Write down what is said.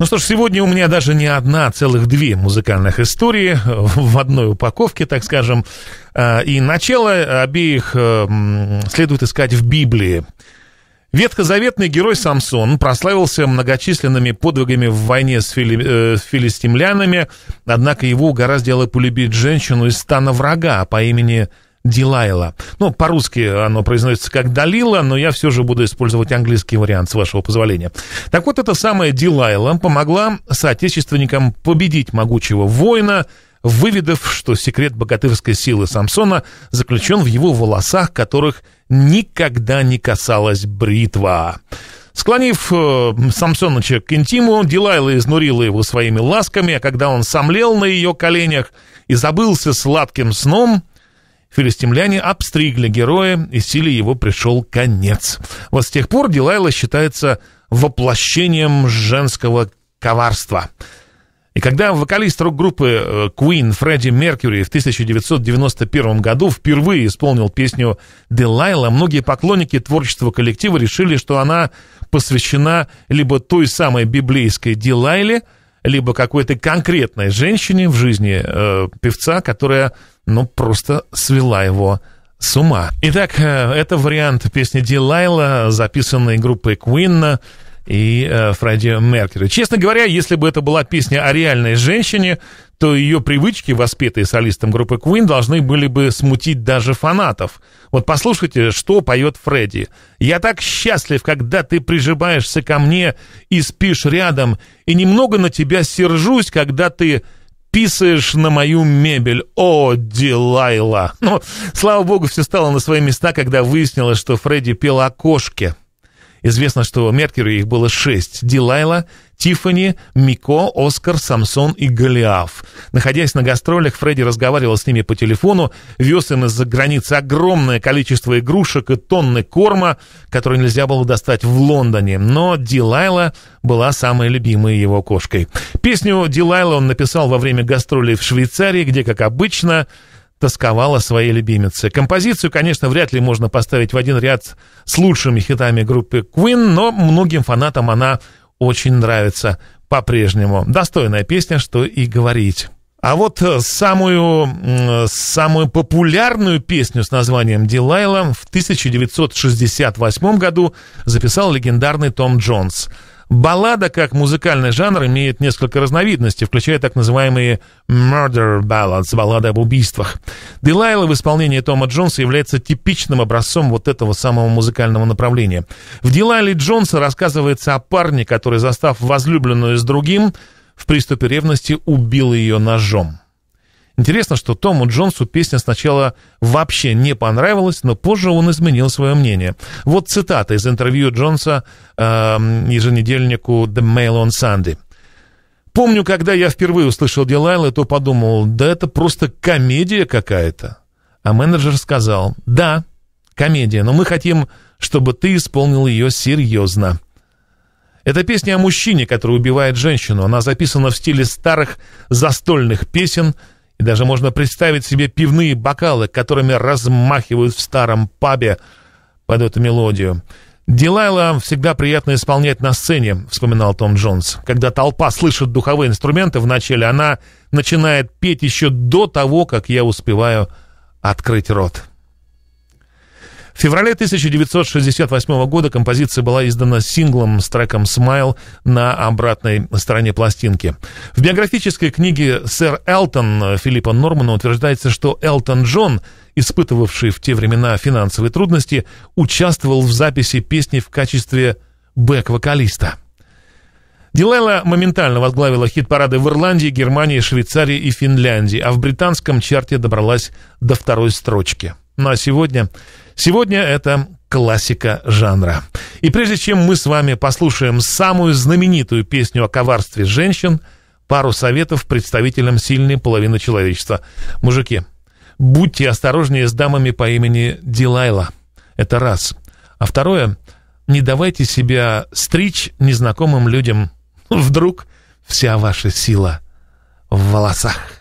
Ну что ж, сегодня у меня даже не одна, а целых две музыкальных истории в одной упаковке, так скажем. А, и начало обеих э, следует искать в Библии. Ветхозаветный герой Самсон прославился многочисленными подвигами в войне с, фили... э, с филистимлянами, однако его угораздило полюбить женщину из стана врага по имени Дилайла. Ну, по-русски оно произносится как Далила, но я все же буду использовать английский вариант, с вашего позволения. Так вот, эта самая Дилайла помогла соотечественникам победить могучего воина, выведав, что секрет богатырской силы Самсона заключен в его волосах, которых никогда не касалась бритва. Склонив э, Самсоныча к интиму, Дилайла изнурила его своими ласками, а когда он сомлел на ее коленях и забылся сладким сном, Филистимляне обстригли героя, и силе его пришел конец. Вот с тех пор Дилайла считается воплощением женского коварства. И когда вокалист рок-группы э, Queen Фредди Меркьюри в 1991 году впервые исполнил песню «Делайла», многие поклонники творчества коллектива решили, что она посвящена либо той самой библейской Делайле, либо какой-то конкретной женщине в жизни э, певца, которая ну, просто свела его с ума. Итак, э, это вариант песни Дилайла, записанной группой Куинна и э, Фредди Меркьюри. Честно говоря, если бы это была песня о реальной женщине, то ее привычки, воспетые солистом группы Queen, должны были бы смутить даже фанатов. Вот послушайте, что поет Фредди. «Я так счастлив, когда ты прижимаешься ко мне и спишь рядом, и немного на тебя сержусь, когда ты писаешь на мою мебель. О, Дилайла!» Но, ну, слава богу, все стало на свои места, когда выяснилось, что Фредди пел о кошке. Известно, что Меркьюри их было шесть. Дилайла, Тиффани, Мико, Оскар, Самсон и Голиаф. Находясь на гастролях, Фредди разговаривал с ними по телефону, вез им из-за границы огромное количество игрушек и тонны корма, которые нельзя было достать в Лондоне. Но Дилайла была самой любимой его кошкой. Песню Дилайла он написал во время гастролей в Швейцарии, где, как обычно, тосковала своей любимице. Композицию, конечно, вряд ли можно поставить в один ряд с лучшими хитами группы Queen, но многим фанатам она очень нравится по-прежнему. Достойная песня, что и говорить. А вот э, самую, самую популярную песню с названием «Дилайла» в 1968 году записал легендарный Том Джонс – Баллада, как музыкальный жанр, имеет несколько разновидностей, включая так называемые murder ballads, баллады об убийствах. Делайла в исполнении Тома Джонса является типичным образцом вот этого самого музыкального направления. В Делайле Джонса рассказывается о парне, который, застав возлюбленную с другим, в приступе ревности убил ее ножом. Интересно, что Тому Джонсу песня сначала вообще не понравилась, но позже он изменил свое мнение. Вот цитата из интервью Джонса э, еженедельнику The Mail on Sunday. Помню, когда я впервые услышал Дилайла, то подумал, да это просто комедия какая-то. А менеджер сказал, да, комедия, но мы хотим, чтобы ты исполнил ее серьезно. Эта песня о мужчине, который убивает женщину. Она записана в стиле старых застольных песен – и даже можно представить себе пивные бокалы, которыми размахивают в старом пабе под эту мелодию. «Дилайла всегда приятно исполнять на сцене», — вспоминал Том Джонс. «Когда толпа слышит духовые инструменты вначале, она начинает петь еще до того, как я успеваю открыть рот». В феврале 1968 года композиция была издана синглом с треком «Smile» на обратной стороне пластинки. В биографической книге «Сэр Элтон» Филиппа Нормана утверждается, что Элтон Джон испытывавший в те времена финансовые трудности, участвовал в записи песни в качестве бэк-вокалиста. Дилайла моментально возглавила хит-парады в Ирландии, Германии, Швейцарии и Финляндии, а в британском чарте добралась до второй строчки – ну а сегодня... Сегодня это классика жанра. И прежде чем мы с вами послушаем самую знаменитую песню о коварстве женщин, пару советов представителям сильной половины человечества. Мужики, будьте осторожнее с дамами по имени Дилайла. Это раз. А второе, не давайте себя стричь незнакомым людям. Вдруг вся ваша сила в волосах.